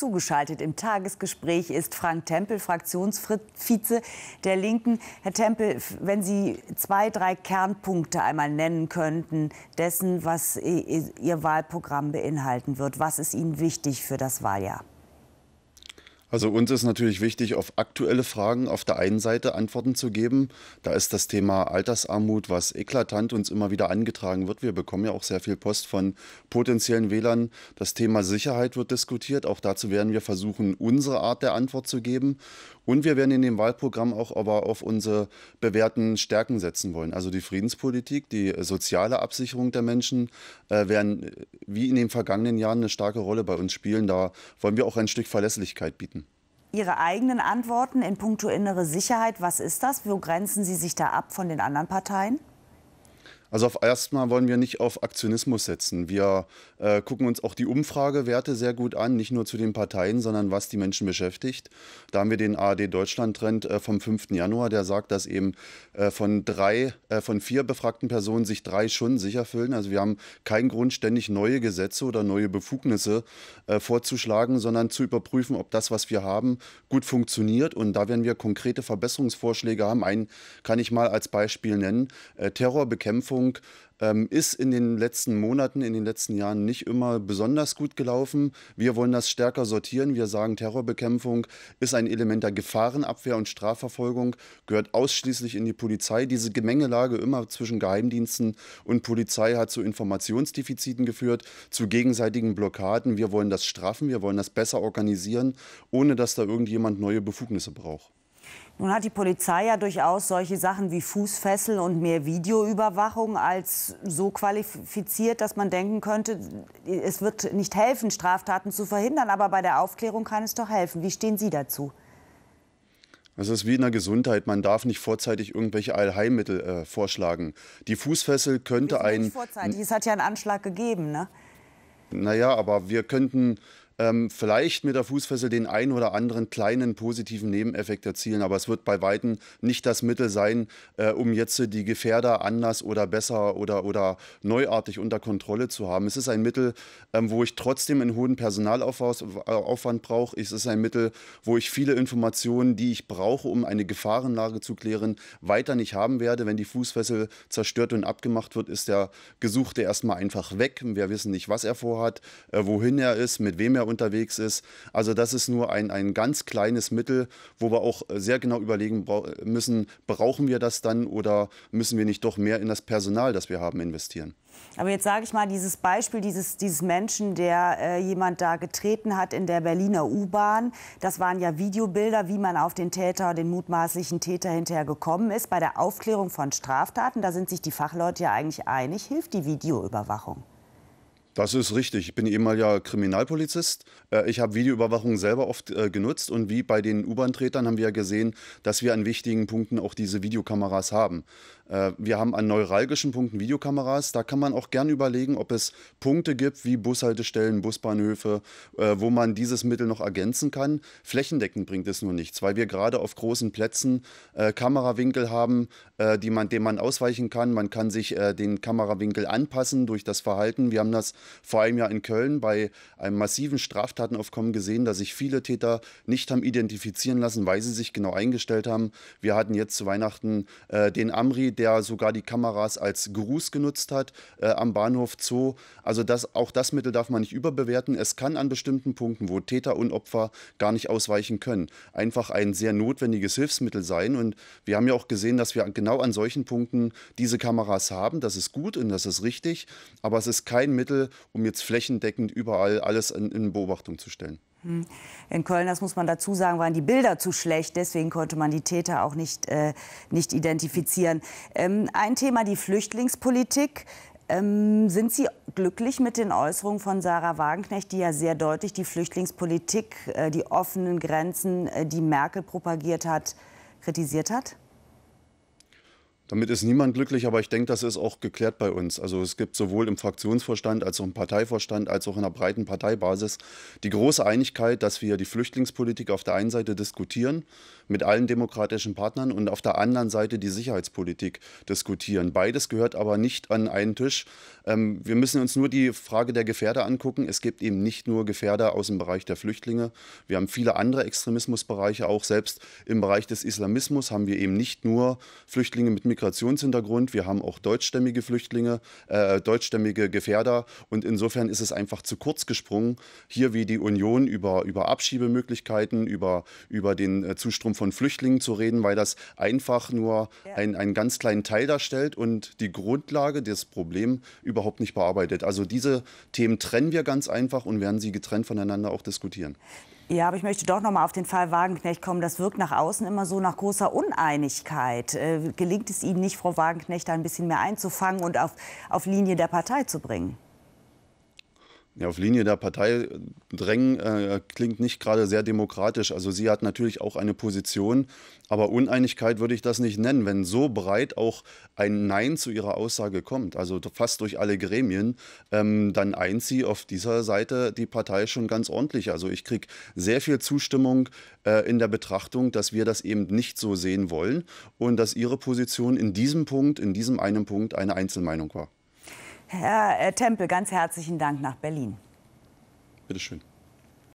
zugeschaltet. Im Tagesgespräch ist Frank Tempel, Fraktionsvize der Linken. Herr Tempel, wenn Sie zwei, drei Kernpunkte einmal nennen könnten, dessen, was Ihr Wahlprogramm beinhalten wird, was ist Ihnen wichtig für das Wahljahr? Also uns ist natürlich wichtig, auf aktuelle Fragen auf der einen Seite Antworten zu geben. Da ist das Thema Altersarmut, was eklatant uns immer wieder angetragen wird. Wir bekommen ja auch sehr viel Post von potenziellen Wählern. Das Thema Sicherheit wird diskutiert. Auch dazu werden wir versuchen, unsere Art der Antwort zu geben. Und wir werden in dem Wahlprogramm auch aber auf unsere bewährten Stärken setzen wollen. Also die Friedenspolitik, die soziale Absicherung der Menschen äh, werden äh, wie in den vergangenen Jahren eine starke Rolle bei uns spielen. Da wollen wir auch ein Stück Verlässlichkeit bieten. Ihre eigenen Antworten in puncto innere Sicherheit, was ist das? Wo grenzen Sie sich da ab von den anderen Parteien? Also auf erstmal wollen wir nicht auf Aktionismus setzen. Wir äh, gucken uns auch die Umfragewerte sehr gut an, nicht nur zu den Parteien, sondern was die Menschen beschäftigt. Da haben wir den ARD Deutschland-Trend äh, vom 5. Januar, der sagt, dass eben äh, von drei, äh, von vier befragten Personen sich drei schon sicher fühlen. Also wir haben keinen Grund, ständig neue Gesetze oder neue Befugnisse äh, vorzuschlagen, sondern zu überprüfen, ob das, was wir haben, gut funktioniert. Und da werden wir konkrete Verbesserungsvorschläge haben. Einen kann ich mal als Beispiel nennen. Äh, Terrorbekämpfung Vermarktung ähm, ist in den letzten Monaten, in den letzten Jahren nicht immer besonders gut gelaufen. Wir wollen das stärker sortieren. Wir sagen, Terrorbekämpfung ist ein Element der Gefahrenabwehr und Strafverfolgung, gehört ausschließlich in die Polizei. Diese Gemengelage immer zwischen Geheimdiensten und Polizei hat zu Informationsdefiziten geführt, zu gegenseitigen Blockaden. Wir wollen das straffen, wir wollen das besser organisieren, ohne dass da irgendjemand neue Befugnisse braucht. Nun hat die Polizei ja durchaus solche Sachen wie Fußfessel und mehr Videoüberwachung als so qualifiziert, dass man denken könnte, es wird nicht helfen, Straftaten zu verhindern, aber bei der Aufklärung kann es doch helfen. Wie stehen Sie dazu? Es ist wie in der Gesundheit. Man darf nicht vorzeitig irgendwelche Allheilmittel äh, vorschlagen. Die Fußfessel könnte ein. Nicht Vorzeitig. Es hat ja einen Anschlag gegeben, ne? Naja, aber wir könnten ähm, vielleicht mit der Fußfessel den einen oder anderen kleinen positiven Nebeneffekt erzielen, aber es wird bei Weitem nicht das Mittel sein, äh, um jetzt die Gefährder anders oder besser oder, oder neuartig unter Kontrolle zu haben. Es ist ein Mittel, ähm, wo ich trotzdem einen hohen Personalaufwand brauche. Es ist ein Mittel, wo ich viele Informationen, die ich brauche, um eine Gefahrenlage zu klären, weiter nicht haben werde. Wenn die Fußfessel zerstört und abgemacht wird, ist der Gesuchte erstmal einfach weg. Wir wissen nicht, was er vorhat, äh, wohin er ist, mit wem er unterwegs ist. Also das ist nur ein, ein ganz kleines Mittel, wo wir auch äh, sehr genau überlegen müssen, brauchen wir das dann oder müssen wir nicht doch mehr in das Personal, das wir haben, investieren. Aber jetzt sage ich mal, dieses Beispiel dieses, dieses Menschen, der äh, jemand da getreten hat in der Berliner U-Bahn, das waren ja Videobilder, wie man auf den Täter, den mutmaßlichen Täter hinterher gekommen ist. Bei der Aufklärung von Straftaten, da sind sich die Fachleute ja eigentlich einig, hilft die Videoüberwachung. Das ist richtig. Ich bin ehemaliger Kriminalpolizist. Äh, ich habe Videoüberwachung selber oft äh, genutzt und wie bei den U-Bahn-Tretern haben wir ja gesehen, dass wir an wichtigen Punkten auch diese Videokameras haben. Äh, wir haben an neuralgischen Punkten Videokameras. Da kann man auch gern überlegen, ob es Punkte gibt wie Bushaltestellen, Busbahnhöfe, wo man dieses Mittel noch ergänzen kann. Flächendeckend bringt es nur nichts, weil wir gerade auf großen Plätzen Kamerawinkel haben, die man, dem man ausweichen kann. Man kann sich den Kamerawinkel anpassen durch das Verhalten. Wir haben das vor einem Jahr in Köln bei einem massiven Straftatenaufkommen gesehen, dass sich viele Täter nicht haben identifizieren lassen, weil sie sich genau eingestellt haben. Wir hatten jetzt zu Weihnachten äh, den Amri, der sogar die Kameras als Gruß genutzt hat äh, am Bahnhof Zoo. Also das, auch das Mittel darf man nicht überbewerten. Es kann an bestimmten Punkten, wo Täter und Opfer gar nicht ausweichen können, einfach ein sehr notwendiges Hilfsmittel sein. Und wir haben ja auch gesehen, dass wir genau an solchen Punkten diese Kameras haben. Das ist gut und das ist richtig, aber es ist kein Mittel, um jetzt flächendeckend überall alles in, in Beobachtung zu stellen. Hm. In Köln, das muss man dazu sagen, waren die Bilder zu schlecht. Deswegen konnte man die Täter auch nicht, äh, nicht identifizieren. Ähm, ein Thema, die Flüchtlingspolitik. Ähm, sind Sie glücklich mit den Äußerungen von Sarah Wagenknecht, die ja sehr deutlich die Flüchtlingspolitik, äh, die offenen Grenzen, äh, die Merkel propagiert hat, kritisiert hat? Damit ist niemand glücklich, aber ich denke, das ist auch geklärt bei uns. Also es gibt sowohl im Fraktionsvorstand als auch im Parteivorstand als auch in der breiten Parteibasis die große Einigkeit, dass wir die Flüchtlingspolitik auf der einen Seite diskutieren mit allen demokratischen Partnern und auf der anderen Seite die Sicherheitspolitik diskutieren. Beides gehört aber nicht an einen Tisch. Ähm, wir müssen uns nur die Frage der Gefährder angucken. Es gibt eben nicht nur Gefährder aus dem Bereich der Flüchtlinge. Wir haben viele andere Extremismusbereiche, auch selbst im Bereich des Islamismus haben wir eben nicht nur Flüchtlinge mit Migration Migrationshintergrund, wir haben auch deutschstämmige Flüchtlinge, äh, deutschstämmige Gefährder und insofern ist es einfach zu kurz gesprungen, hier wie die Union über, über Abschiebemöglichkeiten, über, über den äh, Zustrom von Flüchtlingen zu reden, weil das einfach nur ein, einen ganz kleinen Teil darstellt und die Grundlage des Problems überhaupt nicht bearbeitet. Also diese Themen trennen wir ganz einfach und werden sie getrennt voneinander auch diskutieren. Ja, aber ich möchte doch noch mal auf den Fall Wagenknecht kommen. Das wirkt nach außen immer so nach großer Uneinigkeit. Äh, gelingt es Ihnen nicht, Frau Wagenknecht da ein bisschen mehr einzufangen und auf, auf Linie der Partei zu bringen? Ja, auf Linie der Partei drängen äh, klingt nicht gerade sehr demokratisch. Also sie hat natürlich auch eine Position, aber Uneinigkeit würde ich das nicht nennen, wenn so breit auch ein Nein zu ihrer Aussage kommt, also fast durch alle Gremien, ähm, dann eint sie auf dieser Seite die Partei schon ganz ordentlich. Also ich kriege sehr viel Zustimmung äh, in der Betrachtung, dass wir das eben nicht so sehen wollen und dass ihre Position in diesem Punkt, in diesem einen Punkt eine Einzelmeinung war. Herr äh, Tempel, ganz herzlichen Dank nach Berlin. Bitte schön.